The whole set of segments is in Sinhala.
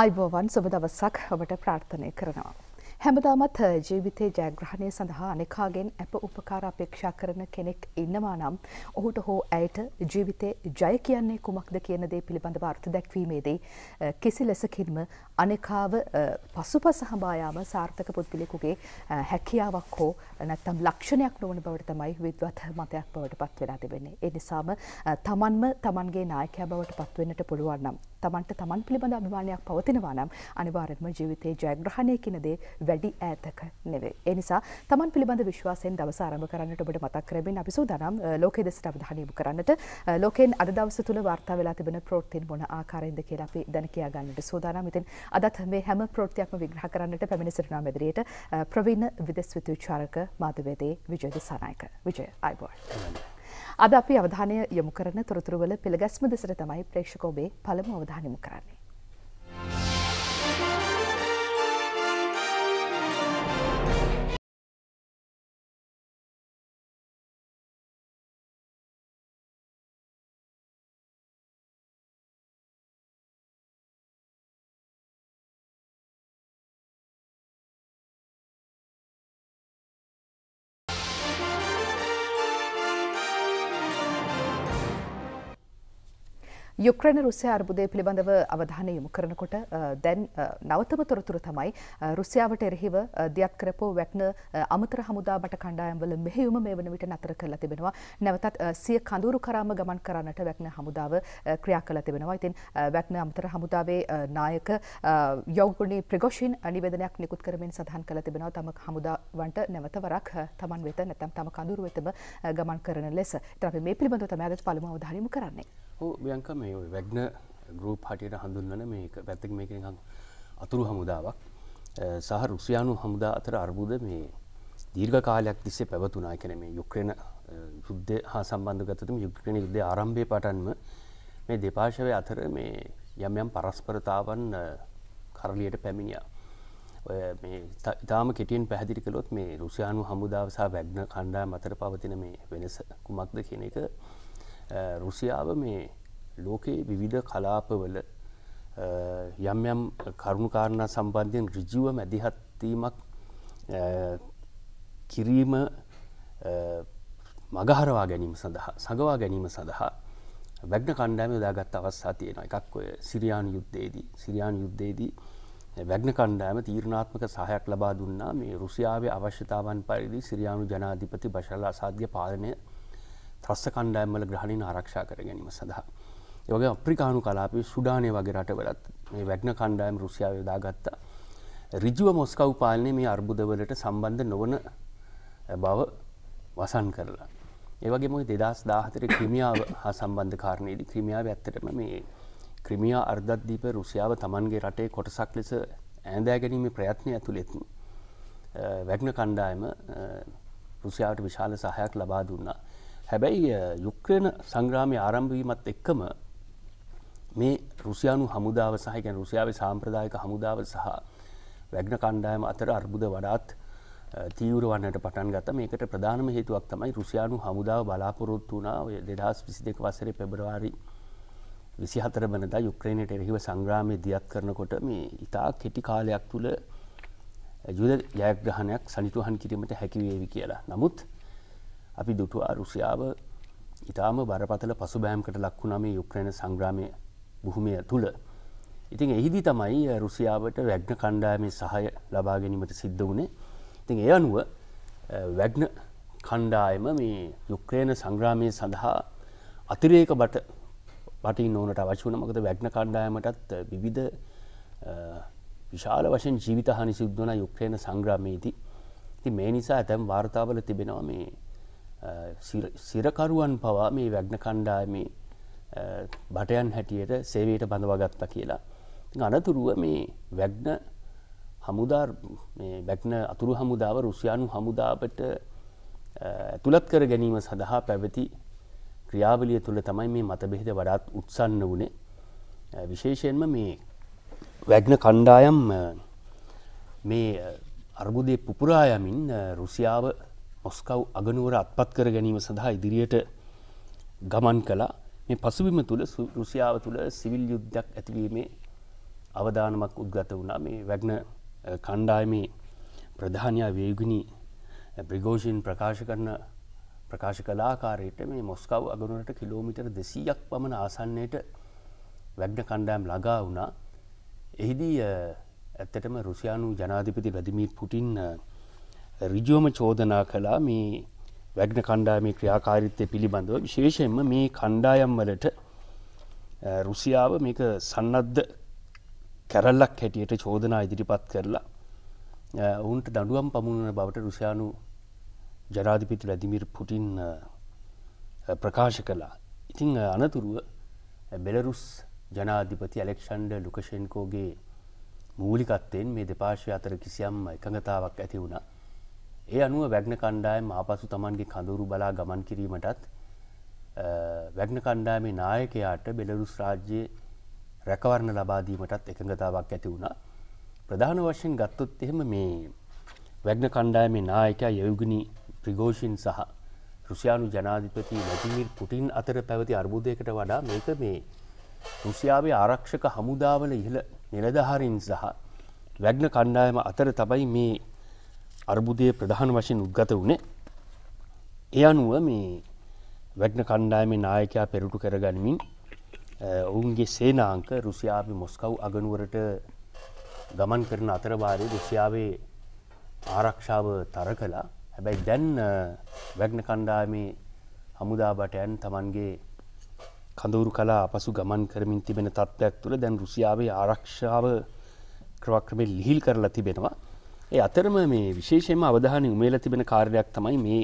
අයිබෝවන් සුබ දවසක් ඔබට ප්‍රාර්ථනය කරනවා. හැමදාමත් ජීවිතේ ජයග්‍රහණය සඳහා අනෙකාගෙන් ඇප උපකාර අපේක්ෂා කරන කෙනෙක් ඉන්නවා නම් ඔහුට හෝ ඇයට ජීවිතේ ජය කියන්නේ කුමක්ද කියන දේ පිළිබඳව අර්ථ දැක්වීමේදී කිසි ලෙසකින්ම අනෙකාව පසුපස හඹායාම සාර්ථක පුද්ගලයෙකුගේ හැකියාවක් හෝ නැත්තම් ලක්ෂණයක් නොවන බවට තමයි විද්වත් මතයක් බවට පත් වෙලා තිබෙන්නේ. ඒ නිසාම තමන්ම තමන්ගේ නායකයා බවට පත් වෙන්නට පුළුවන් නම් තමන්ට තමන් පිළිබඳ අභිමානයක් පවතිනවා නම් අනිවාර්යෙන්ම ජීවිතයේ ජයග්‍රහණය කියන දේ වැඩි ඈතක නෙවෙයි. ඒ නිසා තමන් පිළිබඳ විශ්වාසයෙන් දවස ආරම්භ කරන්නට ඔබට මතක් කරමින් අපි සූදානම් ලෝකයේ දෙසට අවධානය යොමු කරන්නට ලෝකයෙන් අද දවස තුල වාර්තා වෙලා තිබෙන ප්‍රෝටීන් මොන ආකාරයෙන්ද කියලා අපි දැන කියා ගන්නට සූදානම්. ඉතින් අදත් මේ හැම ප්‍රෝටීයක්ම විග්‍රහ කරන්නට පැමිණ සිටිනවා මෙදිරියට ප්‍රවීණ විදෙස් විද්‍යුචාරක මාධ්‍යවේදී විජය දිසානායක. විජය ආයිබෝන්. අද අපි අවධානය යොමු කරන තොරතුරුවල පෙළගැස්ම දෙසට තමයි ප්‍රේක්ෂකෝබේ පළමු අවධානයමු කරන්නේ. යුක්්‍රණ රුසිය අර්බුදය පිළිබඳව අවධානය යොමු කරනකොට දැන් නවතම තොරතුර තමයි රුසියාවට එරෙහිව දියත් කරපෝ වැක්න අමතර හමුදා බට කණ්ඩායම්වල මෙහෙයුම මේ වන විට නතර කරලා තිබෙනවා නැවතත් සිය කඳුරු කරාම ගමන් කරන්නට වැක්න හමුදාව ක්‍රියා කළ තිබෙනවා ඉතින් වැක්න අමතර හමුදාවේ නායක යෝගුණි ප්‍රගෝෂින් නිවදනයක් නිකුත් කරමින් සඳහන් කළ තිබෙනවා තම හමුදාවන්ට නැවතවරක් තමන් වෙත නැතම් තම කඳුරු වෙතම ගමන් කරන ලෙස තරම මේ පිළිබඳව තමයි අද පළමුව අවධානය යොමු කරන්නේ. බියංක මේ වැග්න ගරුප් හටියට හඳුන්වන මේ පැත්තක මේක අතුරු හමුදාවක් සහ රුසියානු හමුදා අතර අර්බුද මේ දීර්ඝ කාලයක් තිස්සේ පැවතුනා කැන මේ යුක්්‍රණ යුද්ධ හා සම්බන්ධ ගතතුම යුක්්‍රණ යුද්ධ ආරම්භය පටන්ම මේ දෙපාශවය අතර මේ යම් යම් පරස්පරතාවන් කරලියට පැමිණියා ඉතාම කෙටියෙන් පැහදිරි කළොත් මේ රුසියානු හමුදාව සහ වැග්න කණ්ඩා මතර පවතින මේ වෙනස කුමක්ද කියන එක රුසියාව මේ ලෝකයේ විවිධ කලාපවල යම් යම් කරුණුකාරණ සම්බන්ධයෙන් ඍජුව මැදිහත්වීමක් කිරීම මගහරවා ගැනීම සඳහා සඟවා ගැනීම සඳහා වැග්න කණ්ඩෑම යොදාගත් අවස්ථා තියෙන එකක් ඔය සිරියානු යුද්ධයේදී සිරියානු යුද්ධයේදී වැග්න කණ්ඩෑම තීරණාත්මක සහයක් ලබා දුන්නා මේ රුසියාවේ අවශ්‍යතාවන් පරිදි සිරියානු ජනාධිපති බශල් අසාධ්‍ය පාලනය ත්‍රස්ස කණ්ඩායම්වල ග්‍රහණින් ආරක්ෂා කර ගැනීම සඳහා. ඒවගේ අප්‍රිකානු කලාපේ සුඩානය වගේ රටවලත් මේ වැට්න කණ්ඩායම් රුසියාව යොදාගත්තා. රිජුව මොස්කව් පාලනය මේ අර්බුදවලට සම්බන්ධ නොවන බව වසන් කරලා. ඒවගේ මොයි දෙදස් දාහතර ක්‍රමියාව හා සම්බන්ධ කාරණයේදී ක්‍රමියාව ඇත්තටම මේ ක්‍රමියා අර්ධද්දීප රුසියාව තමන්ගේ රටේ කොටසක් ලෙස ඇඳෑ ගැනීම ප්‍රයත්නය ඇතුළෙත් වැට්න කණ්ඩායම රුසියාවට විශාල සහයක් ලබා දුන්නා හැබැයි යුක්්‍රේණ සංග්‍රාමය ආරම්භවීමත් එක්කම මේ රුසියානු හමුදාව සහකැන් රුසියාවේ සාම්ප්‍රදායක හමුදාව සහ වැග්න කණ්ඩායම අතර අර්බුද වඩාත් තීවර වන්නට පටන් ගත මේකට ප්‍රධානම හේතුවක් තමයි රුසියානු හමුදාව බලාපොරොත්තු වනා ඔය දෙදහස් විසි දෙක වසරේ පෙබරවාරි විසිහතර බනදා යුක්්‍රේණයට එරෙහිව සංග්‍රාමය දියත් කරනකොට මේ ඉතා කෙටි කාලයක් තුළ යුද ජයග්‍රහණයක් සනිටුහන් කිරීමට හැකිවේවි කියලා නමුත් අපි දුටු අරුසියාව ඉතාම බරපතල පසුබෑම්කට ලක්වුණමේ යුක්්‍රණ සංග්‍රාමය බොහොමය තුළ. ඉතින් එහිදි තමයි රුසියාවට වැග්න කණ්ඩායමේ සහය ලබා ගැනීමට සිද්ධ වුණේ ඉතින් ඒ අනුව වැග්න කණ්ඩායම මේ යුක්්‍රේණ සංග්‍රාමය සඳහා අතිරේක බට පටි නෝනට අවශ්‍යවන මකද වැග්න කණ්ඩායමටත් විවිධ විශාල වශෙන් ජීවිත හනි සිද්ධන යුක්්‍රේණ සංග්‍රාමයේදී ති මේ නිසා ඇතැම් වාර්තාවල තිබෙනවා මේ සිරකරුවන් පවා මේ වැග්න කණ්ඩායමේ බටයන් හැටියට සේවයට බඳවගත්තා කියලා. අනතුරුව මේ වැග්න හමුදා බැක්න අතුරු හමුදාව රුසියානු හමුදාවට ඇතුළත් කර ගැනීම සඳහා පැවති ක්‍රියාවලිය තුළ තමයි මේ මතබෙහෙද වඩාත් උත්සන්න වනේ විශේෂයෙන්ම මේ වැග්න කණ්ඩායම් මේ අර්බුදය පුපුරායමින් රුසියාව මොස්කව් අගනුවර අත්පත් කර ගැනීම සඳහා ඉදිරියට ගමන් කලා මේ පසුබිම තුළ රුසියාව තුළ සිවිල් යුද්ධයක් ඇතිවීමේ අවධානමක් උද්ගත වුණා මේ වැග්න කණ්ඩායමේ ප්‍රධානයා වේගිනී බ්‍රිගෝෂීන් ප්‍රකාශ කරන ප්‍රකාශ කලාකාරයට මේ මොස්කව් අගනුවරට කිලෝමිටර් දෙසීයක් පමණ ආසන්නයට වැග්න කණ්ඩෑම් ළඟා වුණා එහිදී ඇත්තටම රුසියානු ජනාධිපති වැදිමීට පුටින් රිජුවම චෝදනා කලා මේ වැග්න කණ්ඩායමේ ක්‍රියාකාරිත්වය පිළිබඳව විශේෂයෙන්ම මේ කණ්ඩායම් වලට රුසියාව මේක සන්නද්ධ කැරල්ලක් හැටියට චෝදනා ඉදිරිපත් කරලා ඔවුන්ට දඩුවම් පමුණන බවට රුසියානු ජනාධිපිති ලැදිමිර් පුටින් ප්‍රකාශ කලා ඉතිං අනතුරුව බෙලරුස් ජනාධිපති ඇලෙක්ෂන්ඩ ලුකෂෙන්කෝගේ මූලිකත්තයෙන් මේ දෙපාශය අතර කිසියම් එකඟතාවක් ඇති වුණා ඒ අනුව වැග්න කණ්ඩායම් ආපසු තමන්ගේ කඳුරු බලා ගමන් කිරීමටත් වැග්න කණ්ඩාමේ නායකයාට බෙලරුස් රාජ්‍යය රැකවරණ ලබාදීමටත් එකඟතාවක් ඇති වුණා ප්‍රධාන වශයෙන් ගත්තොත් එහෙම මේ වැග්න කණ්ඩායමේ නායකයා යයුගනි ප්‍රිගෝෂන් සහ රුසියානු ජනාධිපති නැතිමිල් පුටින් අතර පැවති අර්බුදයකට වඩා මේක මේ රුසියාවේ ආරක්ෂක හමුදාවල ඉහළ නිලධහරින් සහ වැග්න කණ්ඩායම අතර තබයි මේ අර්බුදය ප්‍රධාන වශයෙන් උද්ගත වුණේ ඒ අනුව මේ වැට්න කණ්ඩායමේ නායකයා පෙරටු කරගනිමින් ඔවුන්ගේ සේනාංක රුසියාපි මොස්කව් අගනුවරට ගමන් කරන අතරභාරය රුසියාවේ ආරක්ෂාව තර කලා හැබැයි දැන් වැට්න කණ්ඩායමේ හමුදාබටයන් තමන්ගේ කඳවුරු කලා අපසු ගමන් කරමින් තිබෙන තත්ත්වයක් තුළ දැන් රුසියාවේ ආරක්ෂාව ක්‍රවක්‍රමෙන් ලිහිල් කරලා තිබෙනවා ඒ අතරම මේ විශේෂයෙන්ම අවධානය උමේලා තිබෙන කාර්යයක් තමයි මේ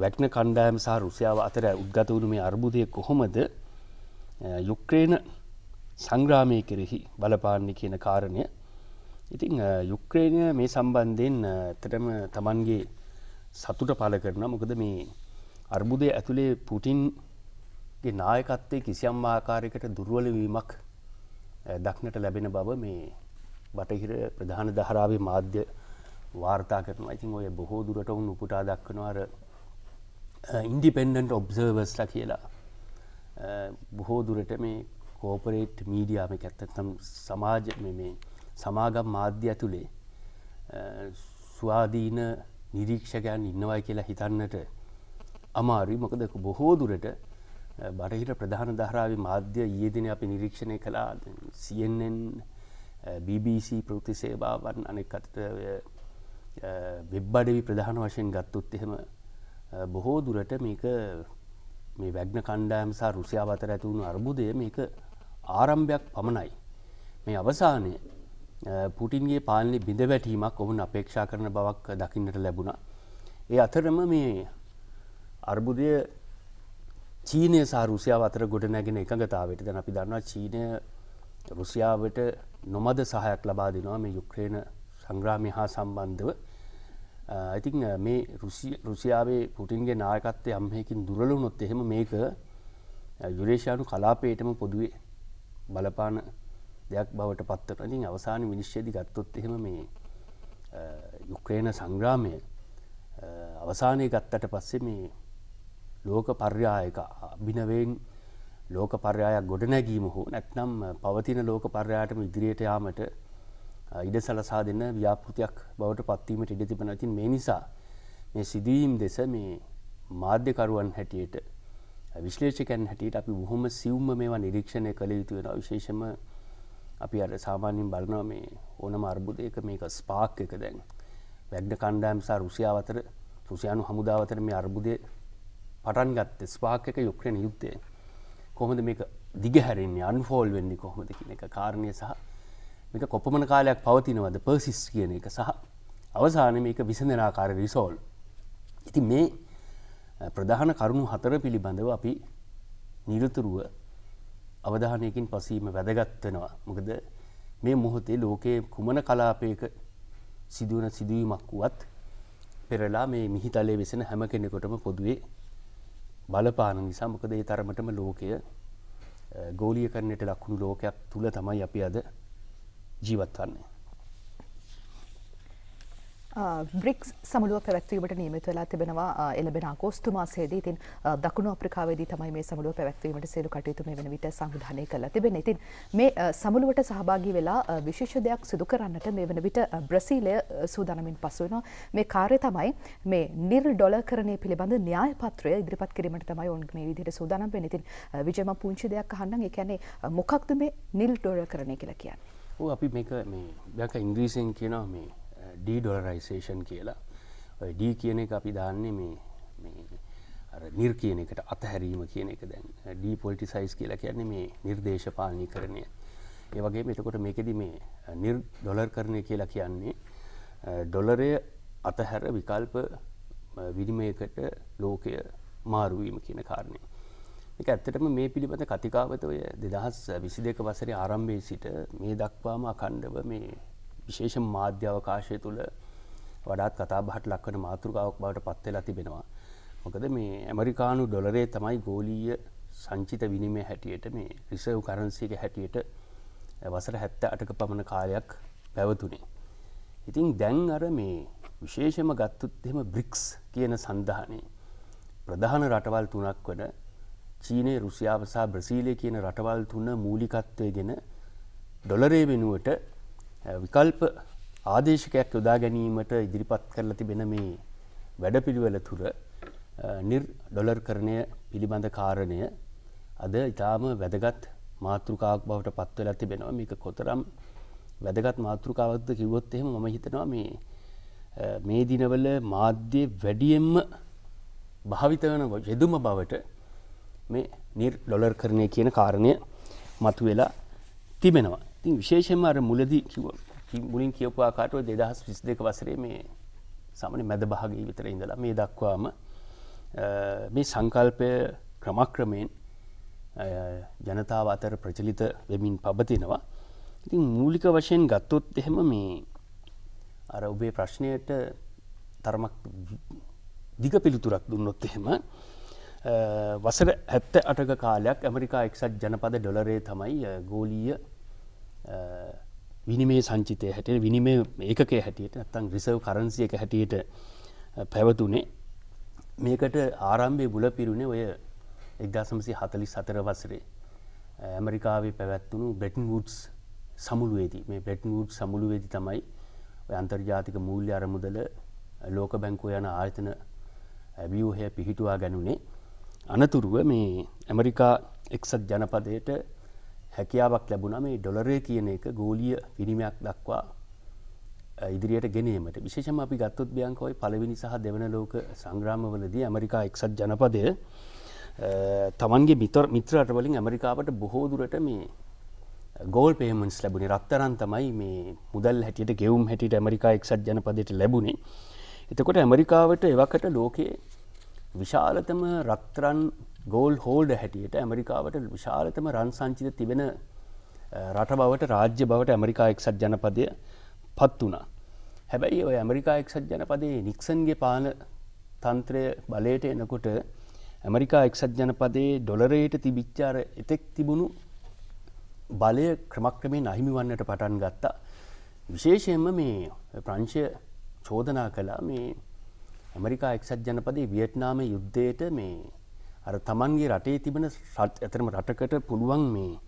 වැට්න කණ්ඩායම සහ රුසියාව අතර උද්ගත වුණු මේ අර්බුදය කොහොමද යුක්‍රේන සංග්‍රාමය කෙරෙහි බලපාන්නේ කියන කාරණය ඉතිං යුක්‍රේණය මේ සම්බන්ධයෙන් තරම තමන්ගේ සතුට පල කරන මොකද මේ අර්බුදය ඇතුළේ පුටින්ගේ නායකත්තේ කිසියම් ආකාරයකට දුර්ුවල වීමක් දක්නට ලැබෙන බව මේ බටහිර ප්‍රධාන දහරාවේ මාධ්‍ය වාර්තා කරන ඉතින් ඔය බොහෝ දුරට ඔවුන් උපුටා දක්වනවාර ඉන්ඩිපෙන්ඩන්ට ඔබ්සර්වස්ල කියලා බොහෝ දුරට මේ කෝපරේට් මීඩියාම ඇත්තත්තම් සමාජ මේ සමාගම් මාධ්‍ය ඇතුළේ ස්වාධීන නිරීක්ෂකයන් ඉන්නවයි කියලා හිතන්නට අමාරුයි මොකද බොහෝ දුරට බටහිට ප්‍රධාන ධරාව මාධ්‍ය ඊයදින අපි නිරීක්ෂණය කළා CNN BBC ප්‍රෘති සේභාවන් අනෙක් අතට වෙබ්බඩවි ප්‍රධාන වශයෙන් ගත්තුත් එහෙම බොහෝ දුරට මේක මේ වැග්න කණ්ඩායම් සහ රුසියා අතර ඇතිවුණු අර්බුදය මේක ආරම්භයක් පමණයි. මේ අවසානය පුටින්ගේ පාලනි බිඳ වැටීමක් ඔවුන් අපේක්ෂා කරන බවක් දකින්නට ලැබුණා. ඒ අතරම මේ අර්බුදය චීනය සාරුසියාව අතර ගොඩ නැගෙන එකඟතාවට දැන අපි දන්නවා චීනය රුසියාවට නොමද සහයක් ලබා දෙනවා මේ යුක්්‍රේණ සංග්‍රාමය හා සම්බන්ධව ඉතින් මේ රුසියාවේ පුටින්ගේ නායකත්තය අම්හයකින් දුරලු නොත් එහෙම මේක යුරේෂානු කලාපේටම පොදුවේ බලපාන දෙයක් බවට පත්වටින් අවසාන විනිශ්්‍යදි ගත්තොත් එහෙම මේ යුක්්‍රේණ සංග්‍රාමය අවසානය ගත්තට පස්සේ මේ ලෝක පර්යායක අභිනවෙන් ලෝක පර්යායක් ගොඩනැගීම හෝ නැත්නම් පවතින ලෝක පර්යායටම ඉදිරියට යාමට ඉඩ සලසා දෙන්න ව්‍යාපෘතියක් බවට පත්වීමට ඉඩ තිබෙන ඇතින් මේ නිසා මේ සිදුවීම් දෙස මේ මාධ්‍යකරුවන් හැටියට විශ්ලේෂකයන් හැටියට අපි බොහොම සිව්ම මේවා නිරීක්ෂණය කළ යුතු වෙන විශේෂම අපි අර සාමාන්‍යයෙන් බලනවා මේ ඕනම අර්බුදයක මේක ස්පාක් එක දැන් වැග්ඩ කණ්ඩායම් සහ රුසියාව අතර රුසියානු හමුදාව අතර මේ අර්බුදය පටන් ගත්තේ ස්පාක් එක යුක්‍රේන යුද්ධයෙන් කොහොමද මේක දිගහැරෙන්නේ අන්ෆෝල් වෙන්නේ කොහොමද කියන එක කාරණය සහ මේක කොපමණ කාලයක් පවතිනවද පර්සිස් කියන එක සහ අවසාන මේක විසඳනාකාර රිසෝල්. ඉති මේ ප්‍රධාන කරුණු හතර පිළිබඳව අපි නිරතුරුව අවධානයකින් පසීම වැදගත්වෙනවා. මොකද මේ මොහොතේ ලෝකයේ කුමන කලාපයක සිදුවන සිදුවීමක් වුවත් පෙරලා මේ මිහිතලය වෙසෙන හැම කෙනෙකොටම පොදුවේ බලපාන නිසා මොකද ඒ තරමටම ලෝකය ගෝලිය කරන්නට ලක්ුණු ලෝකයක් තුළ තමයි අපි අද ජීවත්වන්නේ බ්‍රික්ස් සමුළුව පැවැත්වීමට නියමිත වෙලා තිබෙනවා එළබෙන අගෝස්තු මාසයේදී ඉතින් දකුණු අප්‍රිකාවේදී තමයි මේ සමුළුව පැවැත්වීමට සියලු කටයුතු මේ වෙන විට සංවිධානය කරලා තිබෙනවා. ඉතින් මේ සමුළුවට සහභාගී වෙලා විශේෂ දෙයක් සිදු කරන්නට මේ වෙන විට බ්‍රසීලය සූදානමින් පසු වෙනවා. මේ කාර්යය තමයි මේ නිල් ඩොලර්කරණය පිළිබඳ න්‍යාය පත්‍රය ඉදිරිපත් කිරීමට තමයි ඔවුන් මේ විදිහට සූදානම් වෙන්නේ. ඉතින් විජයම පුංචි දෙයක් අහන්නම්. ඒ කියන්නේ මොකක්ද මේ නිල් ඩොලර්කරණය කියලා කියන්නේ? ඔව් අපි මේක මේ දැන් ඉංග්‍රීසියෙන් කියනවා මේ ඩීඩොලරයිසේෂන් කියලා ඩී කියන එක අපි දාන්නේ මේ නිර් කියන එකට අතහැරීම කියන එක දැන් ඩී පොලිටිසයිස් කියලා කියන්නේ මේ නිර්දේශපාලනී කරණය ඒ වගේ මෙතකොට මේකෙදි මේ නිර් ඩොලර් කරණය කියලා කියන්නේ ඩොලරය අතහැර විකල්ප විනිමයකට ලෝකය මාරුවීම කියන කාරණය එක ඇත්තටම මේ පිළිබඳ කතිකාවත ඔය දෙදහස් විසි දෙක වසරේ ආරම්භයේ සිට මේ දක්වාම අකණ්ඩව මේ විශේෂ මාධ්‍යවකාශය තුළ වඩාත් කතාබහට ලක්වන මාතෘකාවක් බවට පත්වෙලා තිබෙනවා. මොකද මේ ඇමරිකානු ඩොලරේ තමයි ගෝලීය සංචිත විනිමේ හැටියට මේ රිසව් කරන්සික හැටියට වසර හැත්ත අටක පමණ කාලයක් පැවතුනේ. ඉතිං දැන් අර මේ විශේෂම ගත්තුත්හෙම බ්‍රික්ස් කියන සඳහනේ ප්‍රධාන රටවල් තුනක් වන චීනය රුසියාවසා බ්‍රසීලය කියන රටවල් තුන්න මූලිකත්වය ගෙන ඩොලරේ වෙනුවට විකල්ප ආදේශකයක් යොදා ගැනීමට ඉදිරිපත් කරලා තිබෙන මේ වැඩපිළිවෙල තුර නිර් ඩොලර් කරණය පිළිබඳ කාරණය අද ඉතාම වැදගත් මාතෘකාක් බවට පත්වලා තිබෙනවා මේක කොතරම් වැදගත් මාතෘකාවක්ද කිවොත් එහෙම මම හිතනවා මේ මේ දිනවල මාධ්‍ය වැඩියෙන්ම භාවිත වන යෙදුම බවට මේ නිර් ඩොලර් කරණය කියන කාරණය මතුවෙලා තිබෙනවා ඉතින් විශේෂෙන්ම අර මුලදී මුලින් කියපු ආකාරයට දෙදහස් විස් දෙක වසරේ මේ සමන මැද භාගී විතර ඉඳලා මේ දක්වාම මේ සංකල්පය ක්‍රමක්‍රමයෙන් ජනතාව අතර ප්‍රචලිත වෙමින් පබතිනවා. ඉතින් මූලික වශයෙන් ගත්තොත් එහෙම මේ අර ඔබේ ප්‍රශ්නයට තරමක් දිග පිළිතුරක් දුන්නොත් එහෙම වසර හැත්ත අටක කාලයක් ඇමරිකා එක්සත් ජනපද ඩොලරේ තමයි ගෝලීය විනිමේ සංචිතය හැටියට විනිමේ ඒකකේ හැටියට ඇත්තං රිසව් කරන්සිය එක හැටියට පැවතුනේ මේකට ආරම්භය බුල පිරුණේ ඔය එක්දාසමසි හතලි සතර වසරේ ඇමරිකාවේ පැවැත්වුණු බෙටන් වුඩ්ස් සමුළුවේදී මේ බෙටන් වුඩ් සමුළුවේදි තමයි අන්තර්ජාතික මූල්්‍ය අරමුදල ලෝක බැංකෝ යන ආයතන ඇබියෝහය පිහිටුවා ගැනුනේ අනතුරුව මේ ඇමරිකා එක්සත් ජනපදයට හැකියාවක් ලැබුණ මේ ඩොලරය කියන එක ගෝලිය පිරිමයක් දක්වා ඉදිරියට ගෙනීමට විශේෂම අපි ගත්තොත් බියංකෝයි පළවෙනි සහ දෙවන ලෝක සංග්‍රාමවලදී ඇමරිකා එක්සත් ජනපදය තමන්ගේ මිතර මිත්‍රටවලින් ඇමරිකාවට බොහෝ දුරට මේ ගෝල් පේමන්ස් ලැබුණේ රත්තරන් තමයි මේ මුදල් හැටියට ගෙවුම් හැටියට ඇමරිකා එක්සත් ජනපදයට ලැබුණේ එතකොට ඇමරිකාවට එවකට ලෝකයේ විශාලතම රත්තරන් ගෝල් හෝල්ඩ හැටියට ඇමරිකාවට විශාලතම රන් සංචිත තිබෙන රට බවට රාජ්‍ය බවට ඇමරිකා එක්සත් ජනපදය පත් වනා. හැබැයි ඔය ඇමරිකා එක්සත් ජනපදයේ නික්සන්ගේ පාන තන්ත්‍රය බලයට එනකොට ඇමරිකා එක්සත් ජනපදයේ ඩොලරයට තිබිච්චාර එතෙක් තිබුණු බලය ක්‍රමක්‍රමෙන් අහිමි වන්නට පටන් ගත්තා. විශේෂයෙන්ම මේ ප්‍රංශය චෝදනා කලා මේ ඇමරිකා එක්සත් ජනපදේ වියට්නාම යුද්ධයට මේ අර තමන්ගේ රටේ තිබෙන සට් ඇතරම රටකට පුළුවන් මේ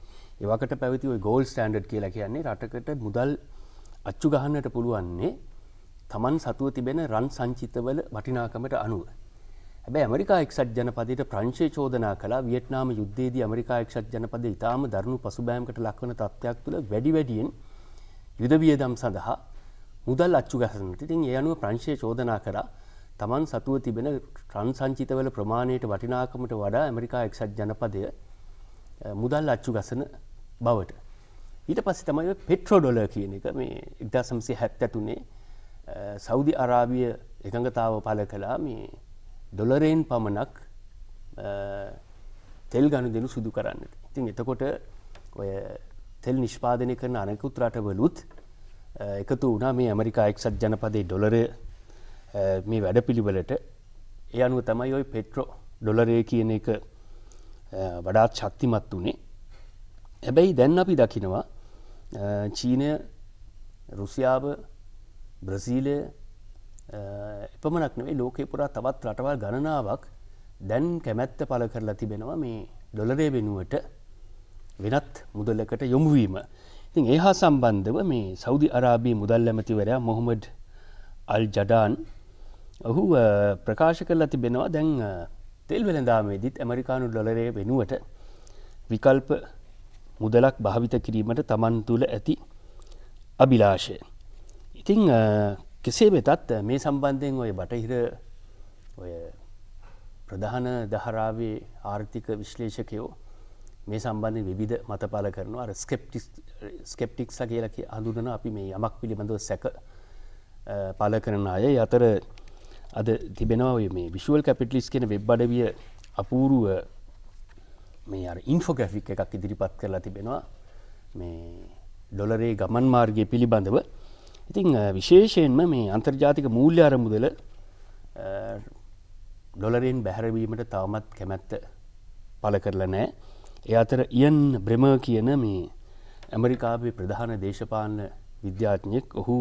ඒවකට පැවති ඔය ගෝල් ස්ටන්ඩඩ් කියලා කියන්නේ රටකට මුදල් අච්චු ගහන්නට පුළුවන්නේ තමන් සතුව තිබෙන රන් සංචිතවල වටිනාකමට අනුව. හැබැ ඇමරිකා එක්ෂත් ජනපදයට ප්‍රංශය චෝදනා කලා වියට්නාම යුද්ධේදී ඇමරිකා එක්ෂත් ජනපද ඉතාම දරුණු පසුබෑමකට ලක්වන තත්ත්වයක් තුළ වැඩි වැඩියෙන් යුදවියදම් සඳහා මුදල් අච්චු ගහසනට ඉතින් ඒ අනුව ප්‍රංශය චෝදනා කරා තමන් සතුව තිබෙන ට්‍රන් සංචිතවල ප්‍රමාණයට වටිනාකමට වඩා ඇමරිකා එක්සත් ජනපදය මුදල් අච්චු ගසන බවට. ඊට පස්සේ තමයි පෙට්‍රෝඩොල කියන එක මේ එක්දාසම්සේ හැත්තැතුනේ සෞදි අරාබිය එකඟතාව පල කලා මේ ඩොලරයෙන් පමණක් තෙල් ගණු දෙනු සුදු කරන්නට. ඉතින් එතකොට ඔය තෙල් නිෂ්පාදනය කරන අනෙකුත් රටවලුත් එකතු වනා මේ ඇමරිකා එක්සත් ජනපදේ ඩොලර මේ වැඩ පිළිවලට ඒ අනුව තමයි ඔයි පෙට්‍රෝ ඩොලරය කියන එක වඩාත් ශක්තිමත් වනේ හැබැයි දැන් අපි දකිනවා චීනය රුසියාව බ්‍රසීලය එපමනක් නෙවේ ලෝකේ පුරා තවත් රටවල් ගණනාවක් දැන් කැමැත්ත පල කරලා තිබෙනවා මේ ඩොලරේ වෙනුවට වෙනත් මුදල්ලකට යොමුවීම. ඉතින් ඒ හා සම්බන්ධව මේ සෞදි අරාබී මුදල් ඇමතිවරයා මොහොමඩ් අල් ජඩාන් ඔහු ප්‍රකාශ කරලා තිබෙනවා දැන් තෙල් වෙළඳාමේදීත් ඇමරිකානු ඩොලරය වෙනුවට විකල්ප මුදලක් භාවිත කිරීමට තමන් තුළ ඇති අභිලාශය. ඉතිං කෙසේ වෙතත් මේ සම්බන්ධයෙන් ඔය බටහිර ඔය ප්‍රධාන දහරාවේ ආර්ථික විශ්ලේෂකයෝ මේ සම්බන්ධ විධ මතපාල කරනවා ස්කප්ටික් ස්කප්ටික් සගේලක අඳුරන අපි මේ යමක් පිළිබඳව සැක පාල කරන අය අතර අද තිබෙනවා මේ විශුවල් කැපිටලිස් කෙන වෙබ් අඩවිය අපූරුව මේ අ ඉන්ෆෝග්‍රෆික් එකක් ඉදිරිපත් කරලා තිබෙනවා මේ ඩොලරේ ගමන් මාර්ගය පිළිබඳව ඉතිං විශේෂයෙන්ම මේ අන්තර්ජාතික මූල්‍ය අරමුදල ඩොලරෙන් බැහැරවීමට තවමත් කැමැත්ත පල කරලා නෑ එ අතර ඉයන් බ්‍රම කියන මේ ඇමරිකාවේ ප්‍රධාන දේශපාලන විද්‍යාඥයෙක් ඔහු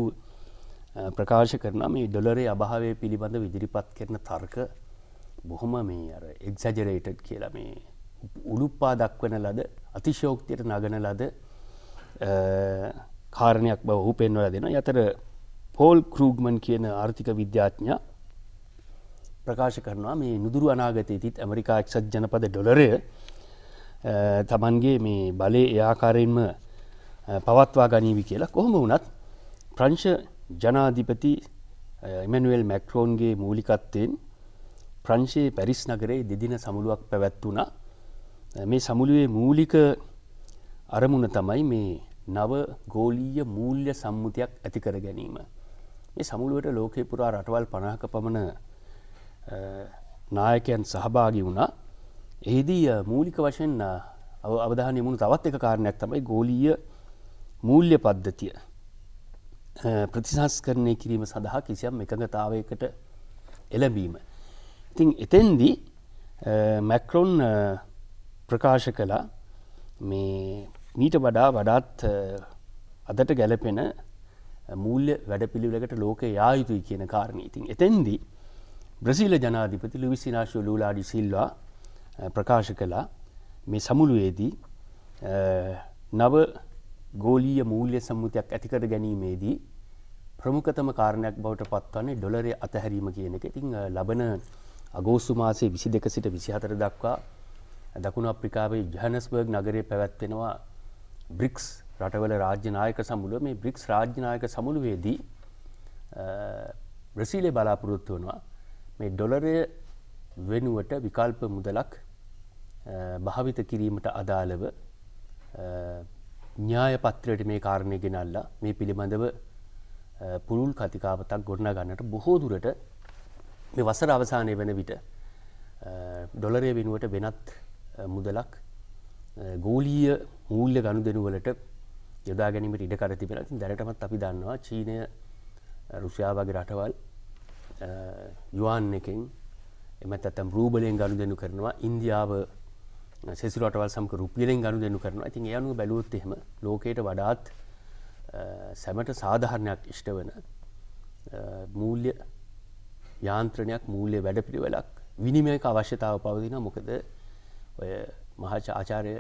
ප්‍රකාශ කරන මේ ඩොලරේ අභාවය පිළිබඳ විදිරිපත් කරන තර්ක බොහොම මේ අර එක්සජරේටඩ් කියලා මේ උළුප්පා දක්වන ලද අතිශෝක්තියට නගන ලද කාරණයක් බව ඔහු පෙන්වල දෙෙන යතර පෝල් කරූග්මන් කියන ආර්ථික විද්‍යාඥා ප්‍රකාශ කරනවා මේ නුදුරු අනාගතය තිත් ඇමරිකා එක්සත් ජනපද ඩොලරය තමන්ගේ මේ බලය එයාකාරයෙන්ම පවත්වා ගනීවි කියලා කොහොම වනත් ප්‍රංශ ජනාධිපති එමනුවල් මැක්ට්‍රෝන්ගේ මූලිකත්වයෙන් ප්‍රංශයේ පැරිස් නගරේ දෙදින සමුළුවක් පැවැත්වුණා මේ සමුළුවේ මූලික අරමුණ තමයි මේ නව ගෝලීය මූල්්‍ය සම්මුතියක් ඇතිකර ගැනීම. මේ සමුළුවට ලෝකේ පුරා රටවල් පණහක පමණ නායකයන් සහභාගි වුණා එහිදී මූලික වශයෙන් අවධානයමුණු තවත් එක කාරණයක් තමයි ගෝලීය මූල්්‍ය පද්ධතිය ප්‍රතිසංස්කරණය කිරීම සඳහා කිසියම් එකඟතාවයකට එළබීම. ඉතින් එතෙන්දි මැක්රොන් ප්‍රකාශ කලා මේ මීට වඩා වඩාත් අදට ගැලපෙන මූල්‍ය වැඩ පිළිවලකට ලෝක යායුතුයි කියන කාරණී ඉතින් එතැන්දි බ්‍රසිීල ජනාධිපති ලුවිසිනාශෝ ලූලාඩි සිල්වා ප්‍රකාශ කලා මේ සමුළුවේදී නව ගෝලීය මූල්‍ය සම්මුතියක් ඇතිකර ගැනීමේදී ප්‍රමුඛතම කාරණයක් බවට පත්වන්නේ ඩොලරය අතහැරීම කියන එක. ඉතින් ලබන අගෝස්තු මාසේ 22 සිට 24 දක්වා දකුණු අප්‍රිකාවේ ජොහනස්බර්ග් නගරයේ පැවැත්වෙනවා බ්‍රික්ස් රටවල රාජ්‍ය නායක සමුළුව. මේ බ්‍රික්ස් රාජ්‍ය නායක සමුළුවේදී බ්‍රසීලයේ බලාපොරොත්තු වෙනවා මේ ඩොලරය වෙනුවට විකල්ප මුදලක් භාවිත කිරීමට අදාළව න්‍යායපත්‍රයට මේ කාරණය ගෙනල්ලා මේ පිළිබඳව පුළුල් කතිකාවතක් ගොඩනා ගන්නට බොහෝ දුරට මේ වසර අවසානය වෙන විට ඩොලරය වෙනුවට වෙනත් මුදලක් ගෝලීය මූල්්‍ය ගණු දෙනුවලට යොදා ගැනීමට ඉඩකර තිබෙන දැනටමත් අපි දන්නවා චීනය රුෂයාවගේ රටවල් යුවන් එකෙන් එමත් ඇතම් රූබලයෙන් ගණු දෙනු කරනවා ඉන්දියාව සෙසිරටවල් සමක රුපියලෙන් ගණු දෙනු කරන ඉතින් යනු බැලුවොත් එහෙම ලෝකයට වඩාත් සැමට සාධහරණයක් ඉෂ්ට වන මූල්‍ය යාන්ත්‍රණයක් මූල්‍ය වැඩපිළිවෙලක් විනිමයක අවශ්‍යතාව පවදින මොකද ඔය මහාච ආචාරය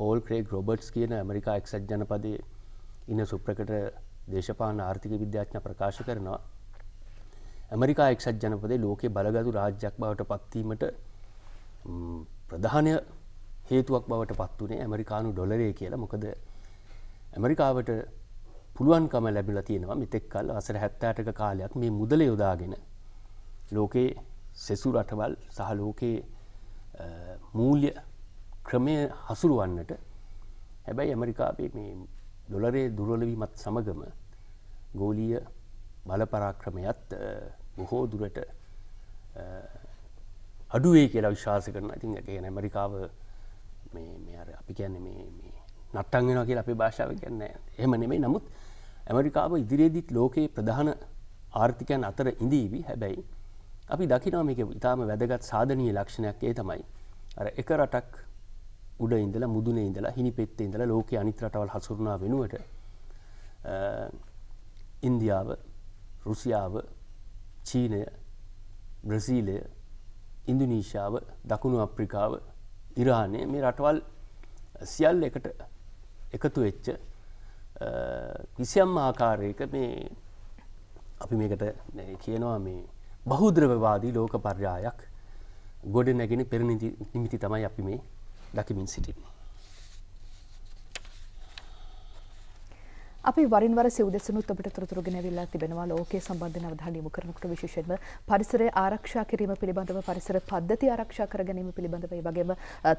පෝල් ක්‍රේක් රොබට්ස් කියන ඇමරිකා එක්සත් ජනපදය ඉන්න සුප්‍රකට දේශපාන ආර්ථික විද්‍යාඥ ප්‍රකාශ කරනවා ඇමරිකා එක්සත් ජනපදේ ලෝකෙ බලගතු රාජ්‍යයක් බවට පත්වීමට ප්‍රධානය හේතුවක් බවට පත් වනේ ඇමරිකානු ඩොලරේ කියලා මොකද ඇමරිකාවට පුළුවන්කම ලැබිල තියෙනවා මෙතෙක් කල් අසර හැත්තාටක කාලයක් මේ මුදල යොදාගෙන ලෝකයේ සෙසු රටවල් සහ ලෝකයේ මූල්‍ය ක්‍රමය හසුරුවන්නට හැබැයි ඇමරිකාපේ මේ දොලරේ දුරලවීමත් සමගම ගෝලීය බලපරාක්‍රමයත් බොහෝ දුරට අඩුවේ කියලා විශ්වාස කරන ඉතින් ඇගේ ඇමරිකාව අර අපි කියන්නේ මේ නත්තන් වෙනවා කියලා අපේ භාෂාව කියන්නේ එහෙම නෙමෙයි නමුත් ඇමරිකාව ඉදිරියේදීත් ලෝකයේ ප්‍රධාන ආර්ථිකයන් අතර ඉඳීවි හැබැයි අපි දකිනවා මේක ඉතාම වැදගත් සාධනීය ලක්ෂණයක් ඒ තමයි අර එක රටක් උඩ ඉඳලා මුදුනේ ඉඳලා හිනි පෙත්තේ ඉඳලා ලෝකයේ අනිත් රටවල් හසුරුනා වෙනුවට ඉන්දියාව රුසියාව චීනය බ්‍රසීලය ඉන්දුනීශාව දකුණු අප්‍රිකාව ඉරානය මේ රටවල් සියල් එකට එකතු වෙච්ච කිසියම් ආකාරයක මේ අපි මේකට කියනවා මේ බහුද්‍රවවාදී ලෝක පර්යායක් ගොඩ නැගෙන පෙරනිමිති තමයි අපි මේ දකිමින් සිටින්නේ. අපි වරින් වර සිව් දෙසනුත් ඔබට තොරතුරු ගෙනවිලා තිබෙනවා ලෝකයේ සම්බන්ධ අවධානය යොමු කරනකොට විශේෂයෙන්ම පරිසරය ආරක්ෂා කිරීම පිළිබඳව පරිසර පද්ධති ආරක්ෂා කර ගැනීම පිළිබඳව ඒ වගේම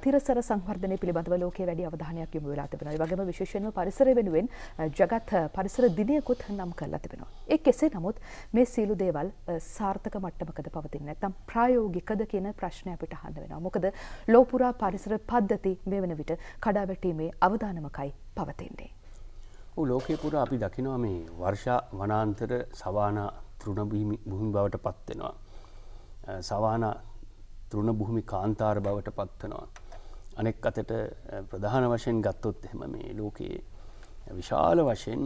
තිරසර සංවර්ධනය පිළිබඳව ලෝකයේ වැඩි අවධානයක් යොමු වෙලා තිබෙනවා. ඒ වගේම විශේෂයෙන්ම පරිසරය වෙනුවෙන් ජගත් පරිසර දිනයකුත් නම් කරලා තිබෙනවා. ඒ කෙසේ නමුත් මේ සියලු දේවල් සාර්ථක මට්ටමකද පවතින්නේ නැත්නම් ප්‍රායෝගිකද කියන ප්‍රශ්නය අපිට අහන්න වෙනවා. මොකද ලෝපුරා පරිසර පද්ධති මේ වෙන විට කඩාවැටීමේ අවදානමකයි පවතින්නේ. ලෝකය පුර අපි දකිනවා මේ වර්ෂා වනාන්තර සවාන තෘණභීමි බුහිමි බවට පත්වෙනවා. සවාන තෘණ බුහමි කාන්තාර බවට පත්වනවා. අනෙක් අතට ප්‍රධාන වශයෙන් ගත්තොත් එහෙම මේ ලෝකයේ විශාල වශයෙන්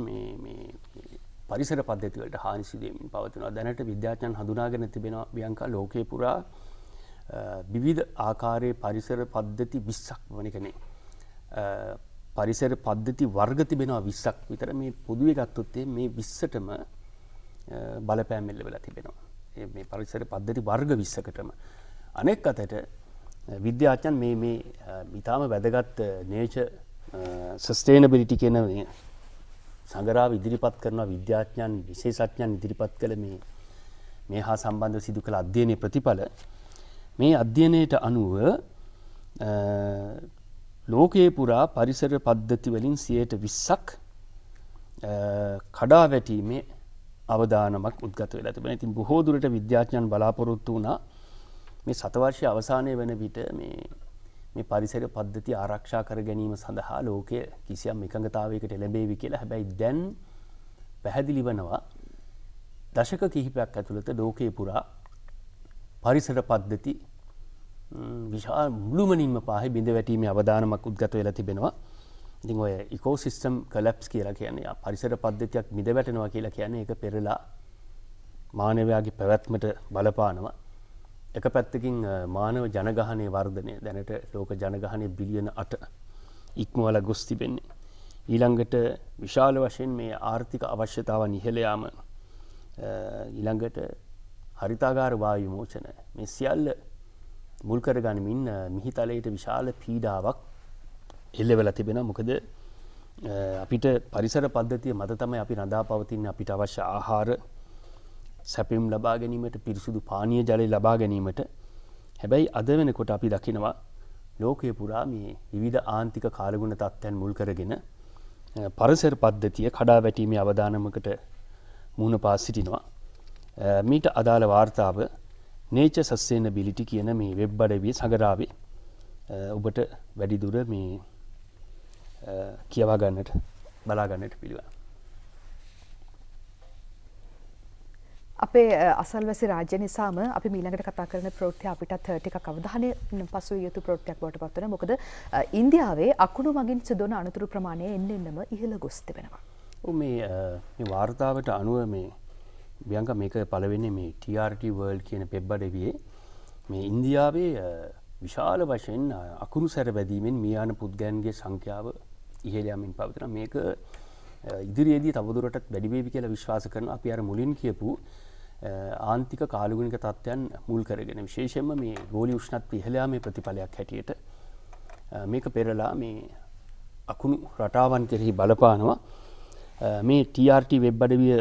පරිසර පද්ධතිවලට හානිසිදීමින් පවතිනවා දැනට විද්‍යාඥන් හඳුනාගෙන තිබෙන බියංකා ලෝකය පුරා විවිධ ආකාරයේ පරිසර පද්ධති විස්සක් වනිකනේ පරිසර පද්ධති වර්ග තිබෙනවා 20ක් විතර මේ පොදුවේ ගත්තොත් මේ 20ටම බලපෑම් එල්ලවෙලා තිබෙනවා මේ පරිසර පද්ධති වර්ග 20කටම අනෙක් අතට විද්‍යාඥයන් මේ මේ ඊටාම වැදගත් නේච සස්ටේනබිලිටි කියන මේ සංගරාව ඉදිරිපත් කරන විද්‍යාඥයන් විශේෂඥයන් ඉදිරිපත් කළ මේ මේ හා සම්බන්ධව සිදු කළ අධ්‍යයනයේ ප්‍රතිඵල මේ අධ්‍යයනයට අනුව ලෝකයේ පුරා පරිසර පද්ධතිවලින් සියයට විස්සක් කඩා වැටීමේ අවධානමක් උද්ගත වෙලා තිබෙන ඉතින් බොහෝදුරට විද්‍යාඥයන් බලාපොරොත්තු වුණා මේ සතවර්ෂය අවසානය වන විට මේ පරිසර පද්ධති ආරක්ෂා කර ගැනීම සඳහා ලෝකය කිසියම් එකඟතාවයකට එළඹේවි කියලා හැබැයි දැන් පැහැදිලි වනවා දශක කිහිපයක් ඇතුළත ලෝකයේ පුරා පරිසර පද්ධති විශාල් මුළුමනින්ම පාහි බිඳ වැටීම අවධානමක් උද්ගත වෙලා තිබෙනවා ඉතින් ඔය ඉකෝ සිිස්ටම් කලප්ස් කියලා කියන්නේ පරිසර පද්ධතියක් මිද වැටෙනවා කියලා කියන්නේ එක පෙරලා මානවයාගේ පැවැත්මට බලපානවා එක පැත්තකින් මානව ජනගහනය වර්ධනය දැනට ලෝක ජනගහනය බිලියන අට ඉක්මවල ගොස් තිබෙන්නේ. ඊළඟට විශාල වශයෙන් මේ ආර්ථික අවශ්‍යතාව නිහලයාම ඊළඟට හරිතාගාර වායුමෝචන මේ සියල්ල මුල් කරගනිමින් මිහිතලයට විශාල පීඩාවක් එල්ලවෙල තිබෙන මොකද අපිට පරිසර පද්ධතිය මත තමයි අපි රඳා පවතින්න අපිට අවශ්‍ය ආහාර සැපිම් ලබා ගැනීමට පිරිසුදු පානය ජලය ලබා ගැනීමට හැබැයි අද වෙනකොට අපි දකිනවා ලෝකය පුරා මේ විවිධ ආන්තික කාලගුණ තත්ත්වැන් මුල් කරගෙන පරසර පද්ධතිය කඩා වැටීමේ අවධානමකට මුණ පාස් සිටිනවා. මීට අදාළ වාර්තාව නේච සස්සේන බිලිටි කියන මේ වෙබ් අඩවිය සඟරාවේ ඔබට වැඩිදුර මේ කියවාගන්නට බලාගන්නට පිළිවන්. අපේ අසල්වැසි රාජ්‍ය නිසාම අපි මීළඟට කතා කරන ප්‍රෝත්‍ය අපිටත් ටිකක් අවධානය පසු යුතු ප්‍රෝත්‍යක් බවට පත්වන මොකද ඉන්දියාවේ අකුණු මගින් සිදුවන අනතුරු ප්‍රමාණය එන්න එන්නම ඉහළ ගොස් තිබෙනවා. මේ වාර්තාවට අනුව මේ බියංග මේක පලවෙන්නේ මේ TRT වර්ල් කියන පෙබ්බඩවියේ මේ ඉන්දියාවේ විශාල වශයෙන් අකුරු සැරබැදීමෙන් මියයාන පුද්ගයන්ගේ සංඛ්‍යාව ඉහලයාමින් පවතින මේක ඉදිරියේදී තවදුරටත් වැඩිවේවි කියලා විශ්වාස කරන අපි අර මුලින් කියපු ආන්තික කාලගුණික තත්ත්වයන් මුල් කරගෙන විශේෂෙන්ම මේ ගෝලි උෂ්ණත් පිහලයා මේ ප්‍රතිඵලයක් හැටියට මේක පෙරලා මේ අකුණු රටාවන් කෙරෙහි බලපානවා මේ TRT වෙබ් අඩවිය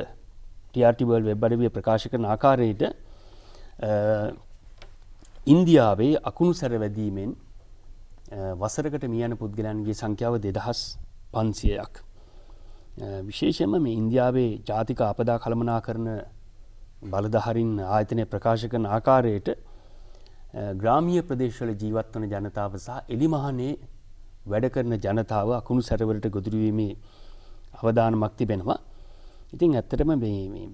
ටRTවල් වෙබ්බඩවිය ප්‍රකාශ කරන ආකාරයට ඉන්දියාවේ අකුණු සැරවැදීමෙන් වසරකට මියන පුද්ගලයන්ගේ සංඛ්‍යාව දෙදහස් පන්සියයක්. විශේෂම මේ ඉන්දියාවේ ජාතික අපදා කළමනා කරන බලදහරින් ආයතනය ප්‍රකාශ කරන ආකාරයට ග්‍රාමිය ප්‍රදේශවල ජීවත්වන ජනතාව සහ එලිමහනේ වැඩ කරන ජනතාව අකුණු සැරවලට ගොදුරුවීමේ අවධානමක් තිබෙනවා ඉතින් ඇත්තටම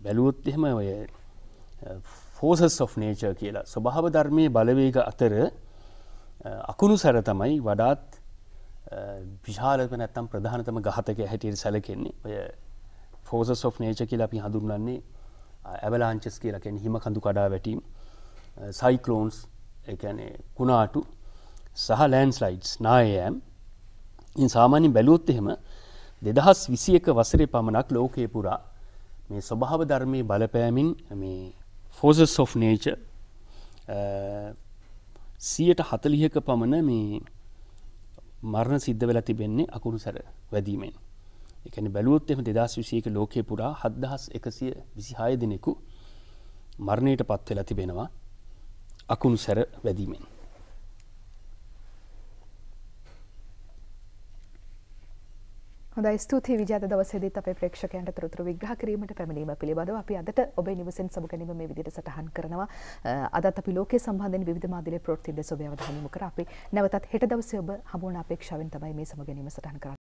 බැලුවොත් එහෙම ඔය ෆෝසස් of නේචර් කියලා ස්වභාව ධර්මය බලවේග අතර අකුණු සැර තමයි වඩාත් විශාලක නැත්තම් ප්‍රධානතම ගහතක හැටියට සැලකෙන්නේ ඔය ෆෝසස් of නේච කියලා අපි හඳුන්න්නේ ඇවලාංචස් කියලකෙන් හිම කඳු කඩා වැටීම් සයිකලෝන්ස් එකනේ කුණාටු සහ ලෑන්ස්ලයිඩ්ස් නායෑම් ඉන් සාමාන්‍යින් බැලුවොත් එහෙම දෙදහස් විසියක වසරේ පමණක් ලෝකය පුරා මේ ස්වභාව ධර්මය බලපෑමින් මේ ෆෝසස් of නේච සියට හතලිහක පමණ මේ මරණ සිද්ධ වෙලා තිබෙන්නේ අකුරු සැර වැදීමෙන් එකන බැලුවොත් එම දෙදස් විසියක ලෝකය පුරා හද්දහස් එකසිය විසිහාය දෙනෙකු මරණයට පත්වෙලා තිබෙනවා අකුණු සැර වැදීමෙන්. හොඳයි ස්තුතියි විජාත දවසේදීත් අපේ ප්‍රේක්ෂකයන්ට තොරතුරු විග්‍රහ කිරීමට පැමිණීම පිළිබඳව අපි අදට ඔබේ නිවසෙන් සමු ගැනීම මේ විදිහට සටහන් කරනවා. අදත් අපි ලෝකයේ සම්බන්ධයෙන් විවිධ මාධ්‍යලේ ප්‍රවෘත්ති දෙස ඔබ අවධානය යොමු කර අපි නැවතත් හෙට දවසේ ඔබ හමුවන අපේක්ෂාවෙන් තමයි මේ සමු ගැනීම සටහන් කරන්නේ.